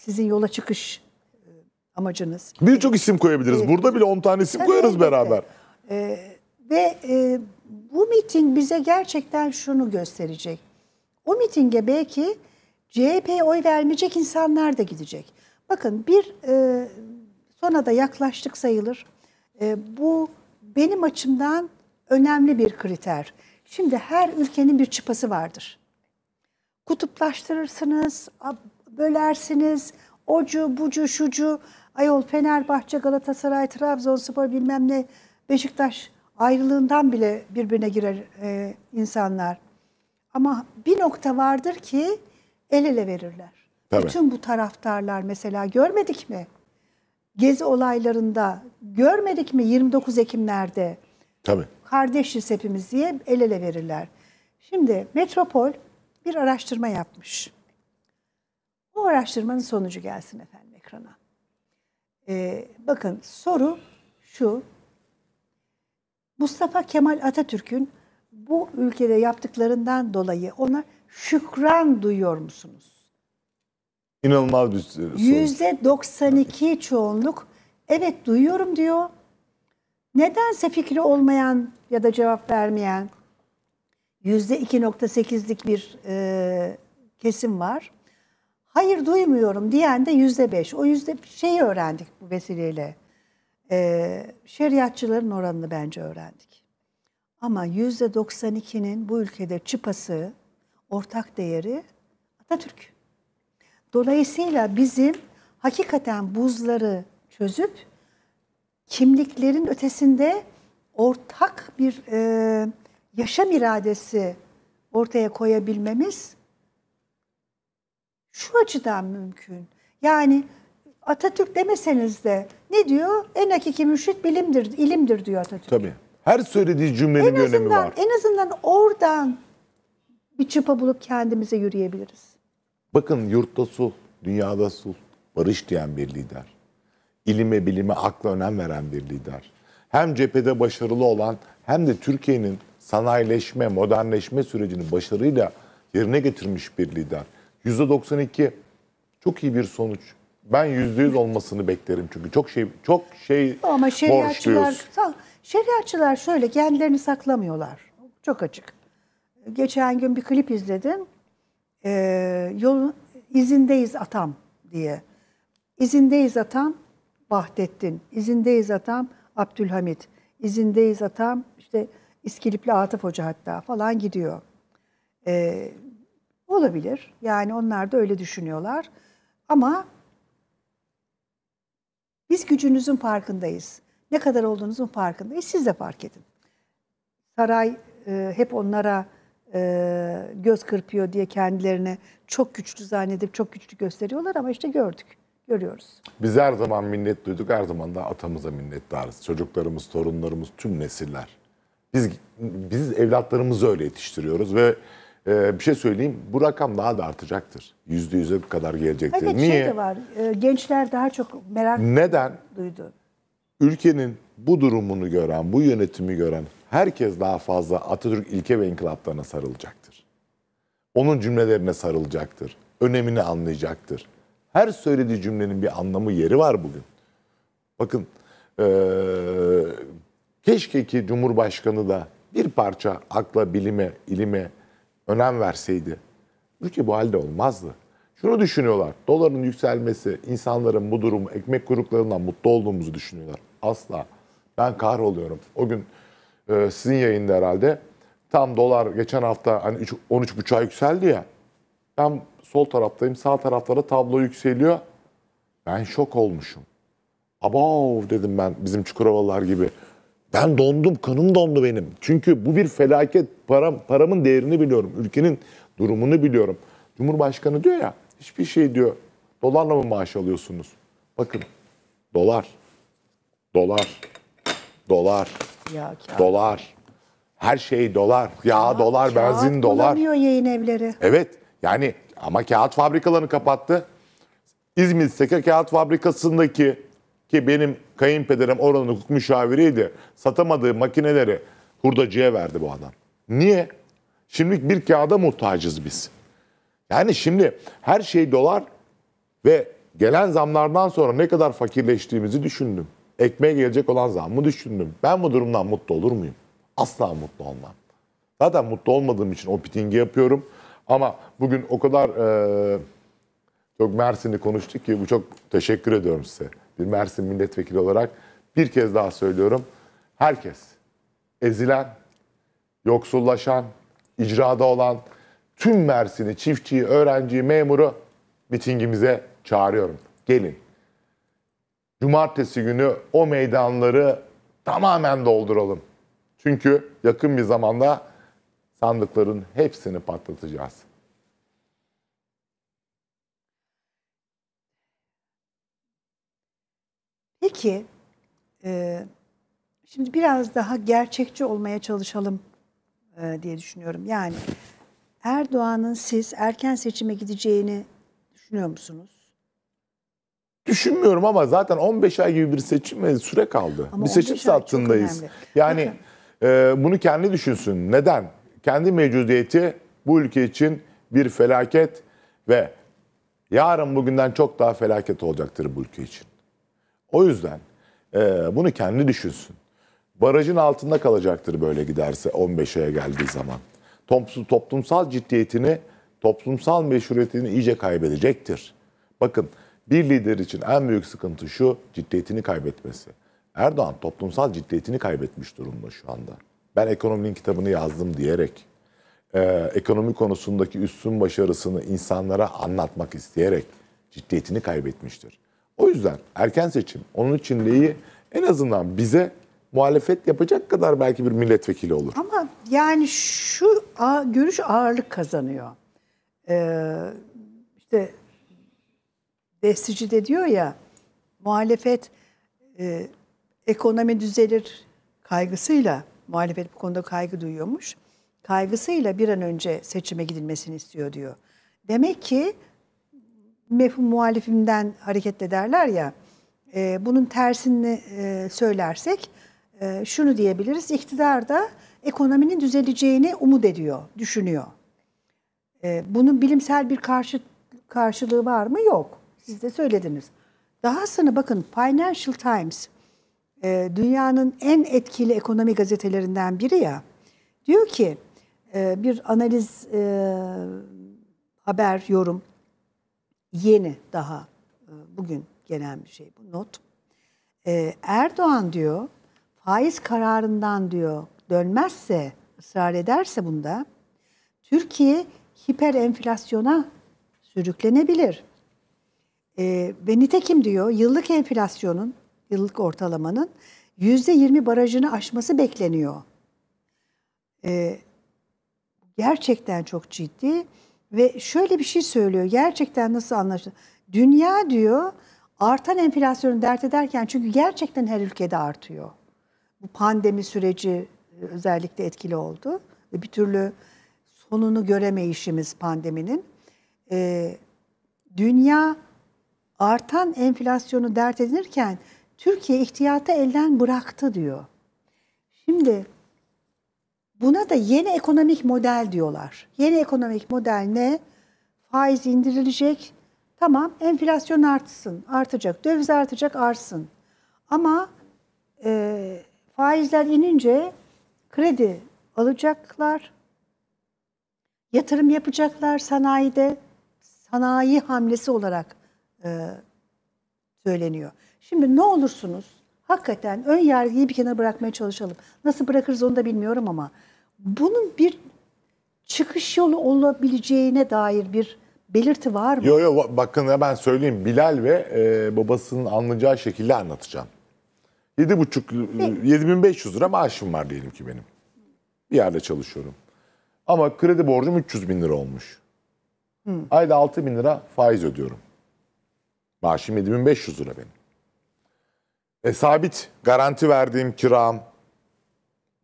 sizin yola çıkış e, amacınız. Birçok isim koyabiliriz. Evet. Burada bile 10 tane isim Tabii koyarız elbette. beraber. Ee, ve e, bu miting bize gerçekten şunu gösterecek. O mitinge belki CHP'ye oy vermeyecek insanlar da gidecek. Bakın bir e, sona da yaklaştık sayılır. E, bu benim açımdan önemli bir kriter. Şimdi her ülkenin bir çıpası vardır. Kutuplaştırırsınız, bölersiniz. Ocu, bucu, şucu, ayol Fenerbahçe, Galatasaray, Trabzonspor bilmem ne, Beşiktaş ayrılığından bile birbirine girer e, insanlar. Ama bir nokta vardır ki el ele verirler. Tabii. Bütün bu taraftarlar mesela görmedik mi? Gezi olaylarında görmedik mi 29 Ekimlerde? Tabii. Kardeşiz hepimiz diye el ele verirler. Şimdi Metropol bir araştırma yapmış. Bu araştırmanın sonucu gelsin efendim ekrana. Ee, bakın soru şu. Mustafa Kemal Atatürk'ün bu ülkede yaptıklarından dolayı ona şükran duyuyor musunuz? İnanılmaz bir soru. Yüzde 92 çoğunluk evet duyuyorum diyor. Nedense fikri olmayan ya da cevap vermeyen yüzde 2.8'lik bir e, kesim var hayır duymuyorum diyen de yüzde beş. O yüzde şeyi öğrendik bu vesileyle. Ee, şeriatçıların oranını bence öğrendik. Ama yüzde 92'nin bu ülkede çıpası, ortak değeri Atatürk. Dolayısıyla bizim hakikaten buzları çözüp kimliklerin ötesinde ortak bir e, yaşam iradesi ortaya koyabilmemiz şu açıdan mümkün. Yani Atatürk demeseniz de ne diyor? En hakiki müşrit bilimdir, ilimdir diyor Atatürk. Tabii. Her söylediği cümlenin en önemi var. En azından oradan bir çıpa bulup kendimize yürüyebiliriz. Bakın yurtta sul, dünyada sul, barış diyen bir lider. İlime, bilime, akla önem veren bir lider. Hem cephede başarılı olan hem de Türkiye'nin sanayileşme, modernleşme sürecini başarıyla yerine getirmiş bir lider. %92 çok iyi bir sonuç. Ben %100 olmasını beklerim çünkü çok şey çok şey Ama şeriatçılar şeriatçılar şöyle kendilerini saklamıyorlar. Çok açık. Geçen gün bir klip izledim. Ee, yolun izindeyiz atam diye. İzindeyiz atam Bahdettin. İzindeyiz atam Abdülhamit. İzindeyiz atam işte İskilipli Atıf Hoca hatta falan gidiyor. Ee, Olabilir. Yani onlar da öyle düşünüyorlar. Ama biz gücünüzün farkındayız. Ne kadar olduğunuzun farkındayız. Siz de fark edin. Saray e, hep onlara e, göz kırpıyor diye kendilerini çok güçlü zannedip çok güçlü gösteriyorlar ama işte gördük, görüyoruz. Biz her zaman minnet duyduk, her zaman da atamıza minnettarız. Çocuklarımız, torunlarımız, tüm nesiller. Biz biz evlatlarımızı öyle yetiştiriyoruz ve ee, bir şey söyleyeyim, bu rakam daha da artacaktır. Yüzde yüze kadar gelecektir. Evet, şey Niye? Şey de var, e, gençler daha çok merak Neden? duydu. Ülkenin bu durumunu gören, bu yönetimi gören herkes daha fazla Atatürk ilke ve inkılaplarına sarılacaktır. Onun cümlelerine sarılacaktır. Önemini anlayacaktır. Her söylediği cümlenin bir anlamı yeri var bugün. Bakın ee, keşke ki Cumhurbaşkanı da bir parça akla, bilime, ilime, önem verseydi ülke bu halde olmazdı. Şunu düşünüyorlar. Doların yükselmesi, insanların bu durumu, ekmek kuruklarından mutlu olduğumuzu düşünüyorlar. Asla. Ben kahroluyorum. O gün e, sizin yayında herhalde tam dolar geçen hafta hani 13.5'a yükseldi ya. Ben sol taraftayım. Sağ taraflara tablo yükseliyor. Ben şok olmuşum. Abav dedim ben bizim Çukurovalılar gibi. Ben dondum, kanım dondu benim. Çünkü bu bir felaket. Param, paramın değerini biliyorum. Ülkenin durumunu biliyorum. Cumhurbaşkanı diyor ya, hiçbir şey diyor. Dolarla mı maaş alıyorsunuz? Bakın, dolar, dolar, dolar, ya, dolar. Her şey dolar. Yağ ya, dolar, benzin dolar. Kullanıyor yayın evleri. Evet, yani ama kağıt fabrikalarını kapattı. İzmir Seke Kağıt Fabrikası'ndaki ki benim kayınpederim oranın hukuk müşaviriydi. Satamadığı makineleri hurdacıya verdi bu adam. Niye? Şimdilik bir kağıda muhtacız biz. Yani şimdi her şey dolar ve gelen zamlardan sonra ne kadar fakirleştiğimizi düşündüm. Ekmeğe gelecek olan zammı düşündüm. Ben bu durumdan mutlu olur muyum? Asla mutlu olmam. Zaten mutlu olmadığım için o pitingi yapıyorum. Ama bugün o kadar e, çok Mersin'i konuştuk ki bu çok teşekkür ediyorum size bir Mersin milletvekili olarak bir kez daha söylüyorum. Herkes ezilen, yoksullaşan, icrada olan tüm Mersin'i, çiftçiyi, öğrenciyi, memuru mitingimize çağırıyorum. Gelin. Cumartesi günü o meydanları tamamen dolduralım. Çünkü yakın bir zamanda sandıkların hepsini patlatacağız. Peki, e, şimdi biraz daha gerçekçi olmaya çalışalım e, diye düşünüyorum. Yani Erdoğan'ın siz erken seçime gideceğini düşünüyor musunuz? Düşünmüyorum ama zaten 15 ay gibi bir seçim süre kaldı. Ama bir seçim sattındayız. Yani e, bunu kendi düşünsün. Neden? Kendi mevcudiyeti bu ülke için bir felaket ve yarın bugünden çok daha felaket olacaktır bu ülke için. O yüzden e, bunu kendi düşünsün. Barajın altında kalacaktır böyle giderse 15'e geldiği zaman. Toplumsal ciddiyetini, toplumsal meşruiyetini iyice kaybedecektir. Bakın bir lider için en büyük sıkıntı şu ciddiyetini kaybetmesi. Erdoğan toplumsal ciddiyetini kaybetmiş durumda şu anda. Ben ekonominin kitabını yazdım diyerek, e, ekonomi konusundaki üstün başarısını insanlara anlatmak isteyerek ciddiyetini kaybetmiştir. O yüzden erken seçim onun için neyi en azından bize muhalefet yapacak kadar belki bir milletvekili olur. Ama yani şu görüş ağırlık kazanıyor. Ee, işte Destici de diyor ya muhalefet e, ekonomi düzelir kaygısıyla muhalefet bu konuda kaygı duyuyormuş. Kaygısıyla bir an önce seçime gidilmesini istiyor diyor. Demek ki mefhum muhalifimden hareket ederler ya. E, bunun tersini e, söylersek e, şunu diyebiliriz. İktidar da ekonominin düzeleceğini umut ediyor, düşünüyor. E, bunun bilimsel bir karşı karşılığı var mı? Yok. Siz de söylediniz. Dahasını bakın Financial Times e, dünyanın en etkili ekonomi gazetelerinden biri ya. Diyor ki e, bir analiz e, haber yorum yeni daha e, bugün gelen bir şey bu not. E, Erdoğan diyor faiz kararından diyor dönmezse ısrar ederse bunda Türkiye hiper enflasyona sürüklenebilir. Ee, ve nitekim diyor yıllık enflasyonun yıllık ortalamanın yüzde yirmi barajını aşması bekleniyor. Ee, gerçekten çok ciddi ve şöyle bir şey söylüyor. Gerçekten nasıl anlaşılır? Dünya diyor artan enflasyonu dert ederken çünkü gerçekten her ülkede artıyor. Bu pandemi süreci e, özellikle etkili oldu. Ve bir türlü sonunu göremeyişimiz pandeminin. Ee, dünya artan enflasyonu dert edinirken Türkiye ihtiyatı elden bıraktı diyor. Şimdi Buna da yeni ekonomik model diyorlar. Yeni ekonomik model ne? Faiz indirilecek. Tamam enflasyon artsın, artacak. Döviz artacak, artsın. Ama e, faizler inince kredi alacaklar, yatırım yapacaklar sanayide. Sanayi hamlesi olarak e, söyleniyor. Şimdi ne olursunuz hakikaten ön yargıyı bir kenara bırakmaya çalışalım. Nasıl bırakırız onu da bilmiyorum ama bunun bir çıkış yolu olabileceğine dair bir belirti var mı? Yok yok bakın ben söyleyeyim. Bilal ve e, babasının anlayacağı şekilde anlatacağım. 7,5 7500 lira maaşım var diyelim ki benim. Bir yerde çalışıyorum. Ama kredi borcum 300 bin lira olmuş. Hı. Hmm. Ayda 6 bin lira faiz ödüyorum. Maaşım 7500 lira benim. E sabit garanti verdiğim kiram,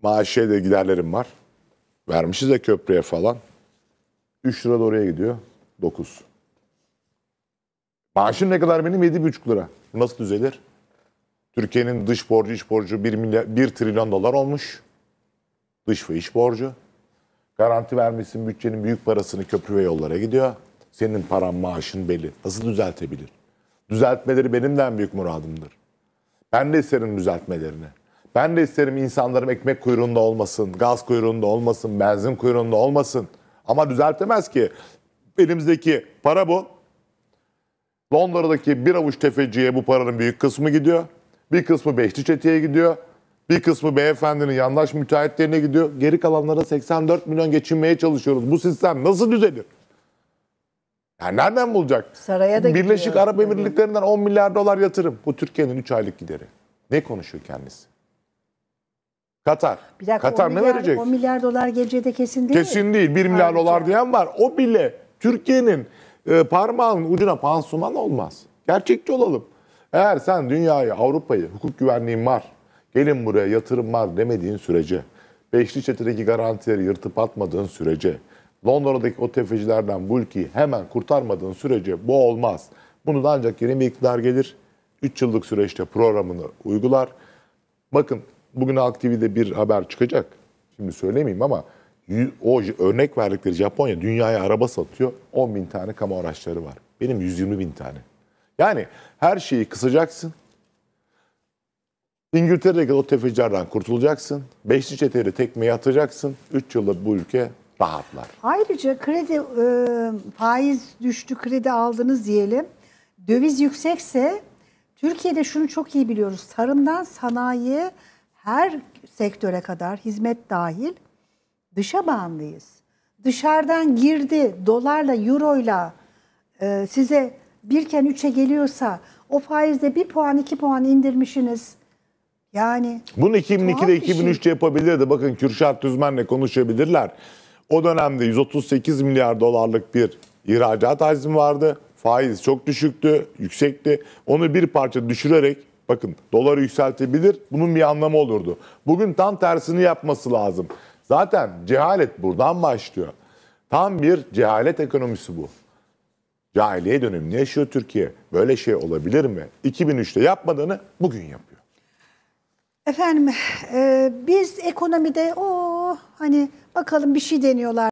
maaşiye da giderlerim var. Vermişiz de köprüye falan. 3 lira da oraya gidiyor. 9. maaşın ne kadar benim? 7,5 lira. Nasıl düzelir? Türkiye'nin dış borcu, iç borcu 1, milyar, 1 trilyon dolar olmuş. Dış ve iç borcu. Garanti vermesin bütçenin büyük parasını köprü ve yollara gidiyor. Senin paran maaşın belli. Nasıl düzeltebilir? Düzeltmeleri benim de en büyük muradımdır. Ben de isterim düzeltmelerini. Ben de isterim insanlarım ekmek kuyruğunda olmasın, gaz kuyruğunda olmasın, benzin kuyruğunda olmasın. Ama düzeltemez ki. Elimizdeki para bu. Londra'daki bir avuç tefeciye bu paranın büyük kısmı gidiyor. Bir kısmı Beşli Çeti'ye gidiyor. Bir kısmı beyefendinin yanlış müteahhitlerine gidiyor. Geri kalanlara 84 milyon geçinmeye çalışıyoruz. Bu sistem nasıl düzelir? Yani nereden bulacak? Saraya da Birleşik gidiyor, Arap Emirlikleri'nden 10 milyar dolar yatırım. Bu Türkiye'nin 3 aylık gideri. Ne konuşuyor kendisi? Katar. Bir dakika, Katar milyar, ne verecek? 10 milyar dolar geleceği de kesin değil. Kesin değil. 1 milyar Ayrıca. dolar diyen var. O bile Türkiye'nin e, parmağının ucuna pansuman olmaz. Gerçekçi olalım. Eğer sen dünyayı, Avrupa'yı, hukuk güvenliğin var, gelin buraya yatırım var demediğin sürece, beşli çetedeki garantileri yırtıp atmadığın sürece, Londra'daki o tefecilerden bu ülkeyi hemen kurtarmadığın sürece bu olmaz. Bunu da ancak yeni bir iktidar gelir. 3 yıllık süreçte programını uygular. Bakın Bugün Halk TV'de bir haber çıkacak. Şimdi söylemeyeyim ama o örnek verdikleri Japonya dünyaya araba satıyor. 10 bin tane kamu araçları var. Benim 120 bin tane. Yani her şeyi kısacaksın. İngiltere'deki o tefecilerden kurtulacaksın. Beşli çeteli tekmeyi atacaksın. 3 yılda bu ülke rahatlar. Ayrıca kredi e, faiz düştü kredi aldınız diyelim. Döviz yüksekse Türkiye'de şunu çok iyi biliyoruz. Tarımdan sanayiye her sektöre kadar hizmet dahil dışa bağımlıyız. Dışarıdan girdi dolarla, euroyla e, size birken üçe geliyorsa o faizde bir puan iki puan indirmişsiniz. Yani Bunu 2002'de 2003'te şey. yapabilirdi. Bakın Kürşat Tüzmenle konuşabilirler. O dönemde 138 milyar dolarlık bir ihracat hacmi vardı. Faiz çok düşüktü, yüksekti. Onu bir parça düşürerek Bakın doları yükseltebilir. Bunun bir anlamı olurdu. Bugün tam tersini yapması lazım. Zaten cehalet buradan başlıyor. Tam bir cehalet ekonomisi bu. Cahiliye dönemini yaşıyor Türkiye. Böyle şey olabilir mi? 2003'te yapmadığını bugün yapıyor. Efendim e, biz ekonomide o hani bakalım bir şey deniyorlar.